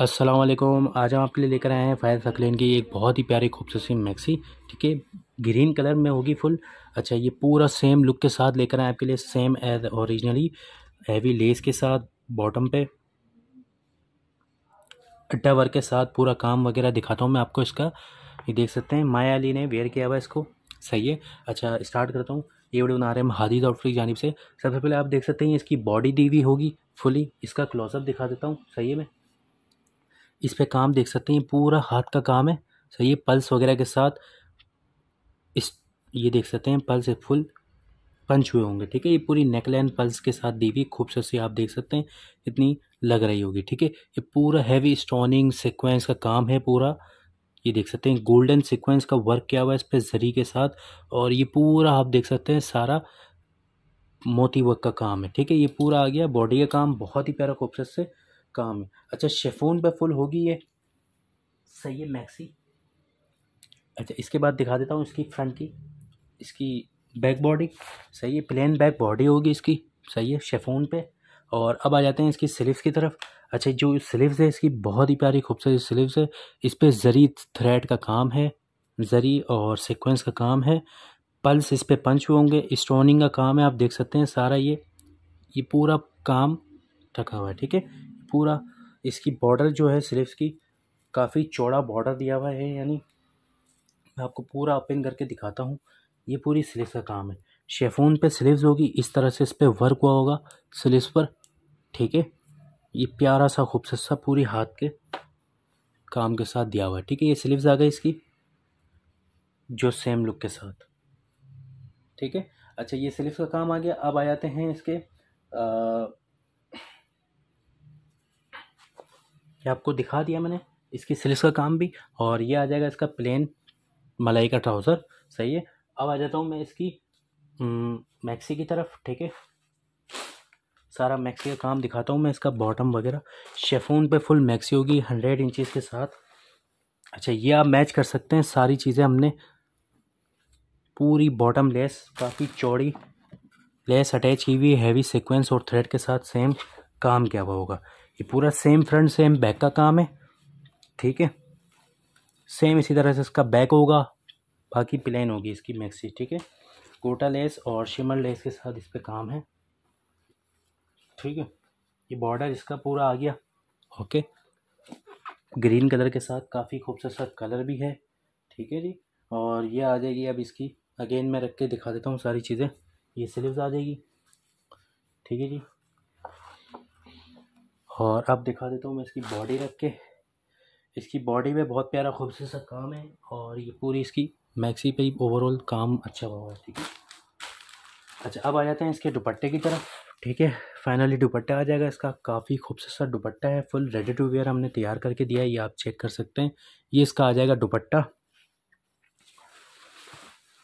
असलम आज हम आपके लिए लेकर आए हैं फ़ैज़ सकलेन की एक बहुत ही प्यारी खूबसूरत सी मैक्सी ठीक है ग्रीन कलर में होगी फुल अच्छा ये पूरा सेम लुक के साथ लेकर आए आपके लिए same as originally heavy lace के साथ बॉटम पे अट्टा वर्क के साथ पूरा काम वगैरह दिखाता हूँ मैं आपको इसका ये देख सकते हैं माया अली ने वेयर किया हुआ इसको सही है अच्छा स्टार्ट करता हूँ ये वीडियो बना रहे हैं हादी आउटफिट की जानब से सबसे पहले आप देख सकते हैं इसकी बॉडी दी हुई होगी फुली इसका क्लोजअप दिखा देता हूँ सही है मैं इस पर काम देख सकते हैं पूरा हाथ का काम है सही है पल्स वगैरह के साथ इस ये देख सकते हैं पल्स फुल पंच हुए होंगे ठीक है ये पूरी नेकलाइन पल्स के साथ दी हुई खूबसूरत सी आप देख सकते हैं इतनी लग रही होगी ठीक है ये पूरा हैवी स्टोनिंग सिक्वेंस का काम है पूरा ये देख सकते हैं गोल्डन सिक्वेंस का वर्क किया हुआ है इस पर जरी के साथ और ये पूरा आप देख सकते हैं सारा मोती वर्क का काम है ठीक है ये पूरा आ गया बॉडी का काम बहुत ही प्यारा खूबसूरत से काम है अच्छा शेफोन पे फुल होगी ये सही है मैक्सी अच्छा इसके बाद दिखा देता हूँ इसकी फ्रंट की इसकी बैक बॉडी सही है प्लेन बैक बॉडी होगी इसकी सही है शेफोन पे और अब आ जाते हैं इसकी स्लीव्स की तरफ अच्छा जो स्लीव्स है इसकी बहुत ही प्यारी खूबसूरत स्लीव्स है इस पर जरी थ्रेड का काम है जरी और सिक्वेंस का काम है पल्स इस पर पंच होंगे स्टोनिंग का काम है आप देख सकते हैं सारा ये ये पूरा काम रखा हुआ है ठीक है पूरा इसकी बॉर्डर जो है सिर्फ की काफ़ी चौड़ा बॉर्डर दिया हुआ है यानी मैं आपको पूरा ओपन करके दिखाता हूँ ये पूरी स्लीव्स का काम है शेफून पे स्लीव्स होगी इस तरह से इस पर वर्क हुआ होगा स्लीव्स पर ठीक है ये प्यारा सा खूबसूरत सा पूरी हाथ के काम के साथ दिया हुआ है ठीक है ये स्लीव्स आ गए इसकी जो सेम लुक के साथ ठीक है अच्छा ये स्लीव्स का काम आ गया अब आ जाते हैं इसके आ, ये आपको दिखा दिया मैंने इसकी सिल्स का काम भी और ये आ जाएगा इसका प्लेन मलाई का ट्राउज़र सही है अब आ जाता हूँ मैं इसकी हम्म, मैक्सी की तरफ ठीक है सारा मैक्सी का काम दिखाता हूँ मैं इसका बॉटम वगैरह शेफून पे फुल मैक्सी होगी हंड्रेड इंचज़ के साथ अच्छा ये आप मैच कर सकते हैं सारी चीज़ें हमने पूरी बॉटम लेस काफ़ी चौड़ी लेस अटैच की हुई हैवी सिक्वेंस और थ्रेड के साथ सेम काम किया हुआ होगा ये पूरा सेम फ्रंट सेम बैक का काम है ठीक है सेम इसी तरह से इसका बैक होगा बाकी प्लेन होगी इसकी मैक्सी ठीक है कोटा लेस और शिमर लेस के साथ इस पर काम है ठीक है ये बॉर्डर इसका पूरा आ गया ओके ग्रीन कलर के साथ काफ़ी खूबसूरत कलर भी है ठीक है जी और ये आ जाएगी अब इसकी अगेन मैं रख के दिखा देता हूँ सारी चीज़ें ये स्लीव्स आ जाएगी ठीक है जी और अब दिखा देता हूँ मैं इसकी बॉडी रख के इसकी बॉडी में बहुत प्यारा खूबसूरत सा काम है और ये पूरी इसकी मैक्सी पे ही ओवरऑल काम अच्छा हुआ है ठीक है अच्छा अब आ जाते हैं इसके दुपट्टे की तरफ ठीक है फाइनली दुपट्टा आ जाएगा इसका काफ़ी खूबसूरत सा दुपट्टा है फुल रेडी टू वेयर हमने तैयार करके दिया है ये आप चेक कर सकते हैं ये इसका आ जाएगा दुपट्टा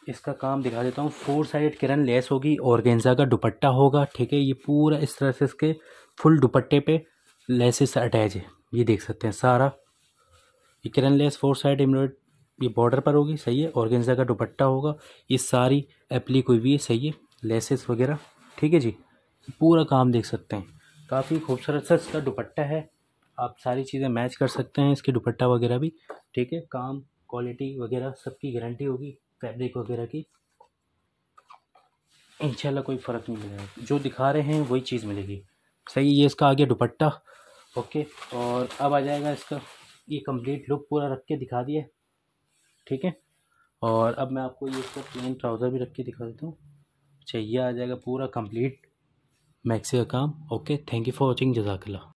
इसका काम दिखा देता हूँ फोर साइड किरण लेस होगी और गेंजा का दुपट्टा होगा ठीक है ये पूरा इस तरह से इसके फुल दुपट्टे पे लेसेस अटैच है ये देख सकते हैं सारा ये किरण लेस फोर साइड एम्ब्रॉयड ये बॉर्डर पर होगी सही है ऑर्गेन्जा का दुपट्टा होगा ये सारी एप्लीक हुई भी है सही है लेसेस वगैरह ठीक है जी पूरा काम देख सकते हैं काफ़ी खूबसूरत सा इसका दुपट्टा है आप सारी चीज़ें मैच कर सकते हैं इसके दुपट्टा वगैरह भी ठीक है काम क्वालिटी वगैरह सबकी गारंटी होगी फैब्रिक वगैरह की इंशाल्लाह कोई फ़र्क नहीं मिलेगा जो दिखा रहे हैं वही चीज़ मिलेगी सही ये इसका आगे दुपट्टा ओके और अब आ जाएगा इसका ये कंप्लीट लुक पूरा रख के दिखा दिया ठीक है और अब मैं आपको ये इसका प्लेन ट्राउज़र भी रख के दिखा देता हूँ अच्छा ये आ जाएगा पूरा कंप्लीट मैक्सी का काम okay thank you for watching जजाकला